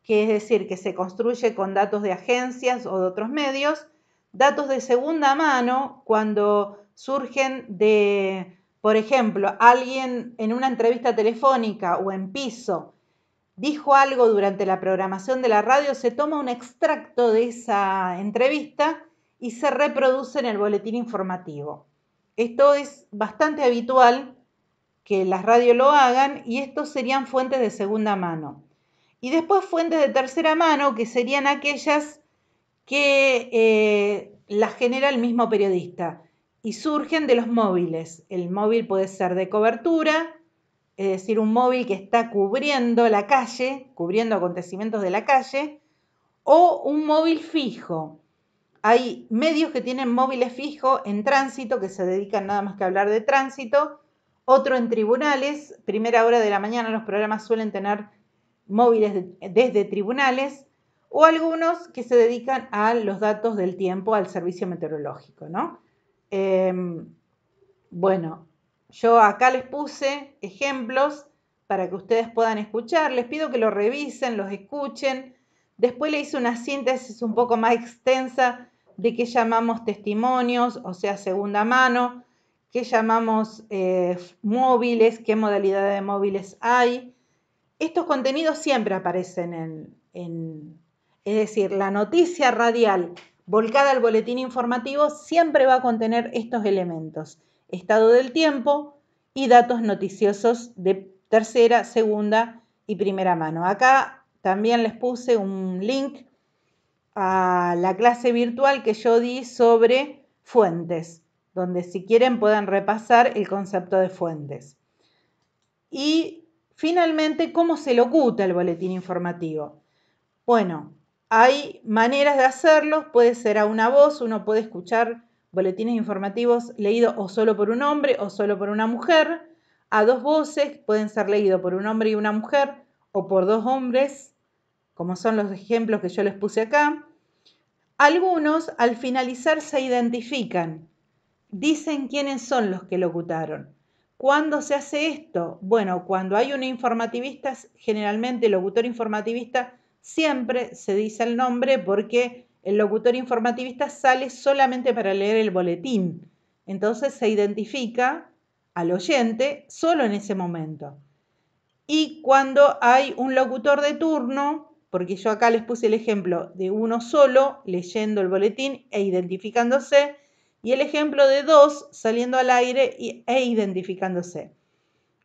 que es decir, que se construye con datos de agencias o de otros medios, datos de segunda mano cuando surgen de, por ejemplo, alguien en una entrevista telefónica o en piso dijo algo durante la programación de la radio, se toma un extracto de esa entrevista y se reproduce en el boletín informativo. Esto es bastante habitual que las radios lo hagan y estos serían fuentes de segunda mano y después fuentes de tercera mano, que serían aquellas que eh, las genera el mismo periodista y surgen de los móviles. El móvil puede ser de cobertura, es decir, un móvil que está cubriendo la calle, cubriendo acontecimientos de la calle, o un móvil fijo. Hay medios que tienen móviles fijos en tránsito, que se dedican nada más que a hablar de tránsito, otro en tribunales, primera hora de la mañana los programas suelen tener móviles desde tribunales o algunos que se dedican a los datos del tiempo al servicio meteorológico, ¿no? Em, bueno, yo acá les puse ejemplos para que ustedes puedan escuchar. Les pido que lo revisen, los escuchen. Después le hice una síntesis un poco más extensa de qué llamamos testimonios, o sea, segunda mano, qué llamamos eh, móviles, qué modalidad de móviles hay, estos contenidos siempre aparecen en, es decir, la noticia radial volcada al boletín informativo siempre va a contener estos elementos, estado del tiempo y datos noticiosos de tercera, segunda y primera mano. Acá también les puse un link a la clase virtual que yo di sobre fuentes, donde si quieren puedan repasar el concepto de fuentes. Y Finalmente, ¿cómo se locuta el boletín informativo? Bueno, hay maneras de hacerlo, puede ser a una voz, uno puede escuchar boletines informativos leídos o solo por un hombre o solo por una mujer, a dos voces, pueden ser leídos por un hombre y una mujer o por dos hombres, como son los ejemplos que yo les puse acá. Algunos al finalizar se identifican, dicen quiénes son los que locutaron. ¿Cuándo se hace esto? Bueno, cuando hay un informativista, generalmente el locutor informativista siempre se dice el nombre porque el locutor informativista sale solamente para leer el boletín. Entonces se identifica al oyente solo en ese momento. Y cuando hay un locutor de turno, porque yo acá les puse el ejemplo de uno solo leyendo el boletín e identificándose, y el ejemplo de dos saliendo al aire e identificándose.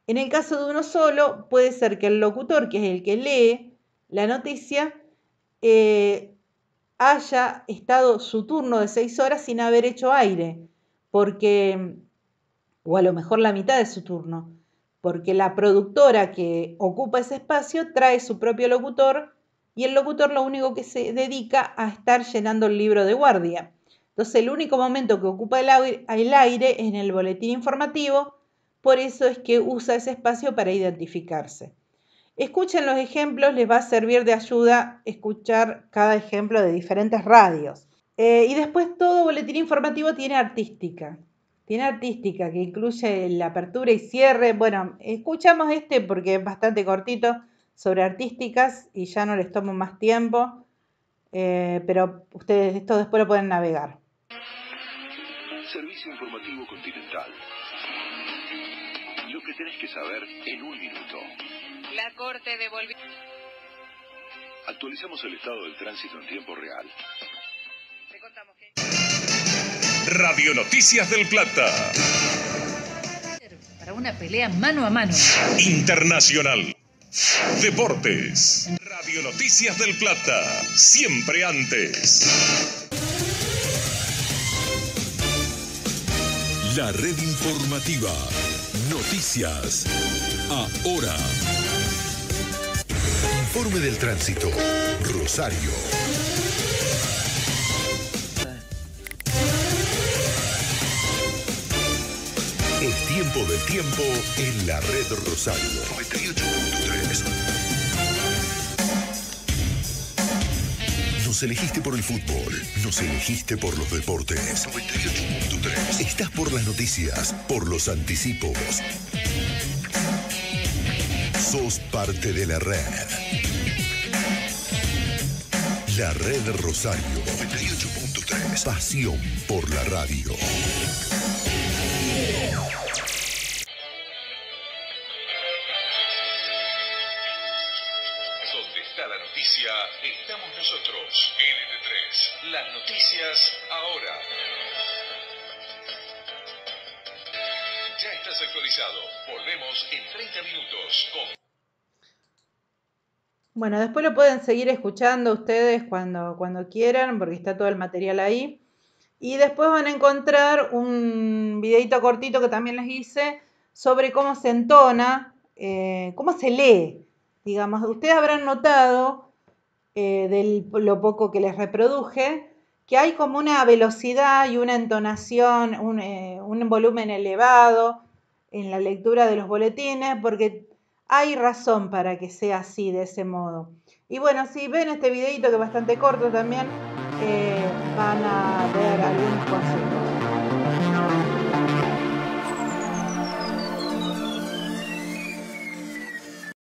En el caso de uno solo, puede ser que el locutor, que es el que lee la noticia, eh, haya estado su turno de seis horas sin haber hecho aire, porque, o a lo mejor la mitad de su turno, porque la productora que ocupa ese espacio trae su propio locutor y el locutor lo único que se dedica a estar llenando el libro de guardia. Entonces el único momento que ocupa el aire, es en el boletín informativo, por eso es que usa ese espacio para identificarse. Escuchen los ejemplos, les va a servir de ayuda escuchar cada ejemplo de diferentes radios. Eh, y después todo boletín informativo tiene artística. Tiene artística que incluye la apertura y cierre. Bueno, escuchamos este porque es bastante cortito sobre artísticas y ya no les tomo más tiempo. Eh, pero ustedes esto después lo pueden navegar. Servicio Informativo Continental. Lo que tenés que saber en un minuto. La Corte devolvió... Actualizamos el estado del tránsito en tiempo real. Te contamos que... Radio Noticias del Plata. Para una pelea mano a mano. Internacional. Deportes. Radio Noticias del Plata. Siempre antes. La red informativa. Noticias. Ahora. Informe del tránsito. Rosario. El tiempo del tiempo en la red Rosario. Nos elegiste por el fútbol, nos elegiste por los deportes. Estás por las noticias, por los anticipos. Sos parte de la red. La red Rosario. 98.3. Pasión por la radio. Bueno, después lo pueden seguir escuchando ustedes cuando, cuando quieran, porque está todo el material ahí. Y después van a encontrar un videito cortito que también les hice sobre cómo se entona, eh, cómo se lee. Digamos, ustedes habrán notado eh, de lo poco que les reproduje, que hay como una velocidad y una entonación, un, eh, un volumen elevado en la lectura de los boletines, porque hay razón para que sea así, de ese modo. Y bueno, si ven este videito que es bastante corto también, eh, van a ver algunos consejos.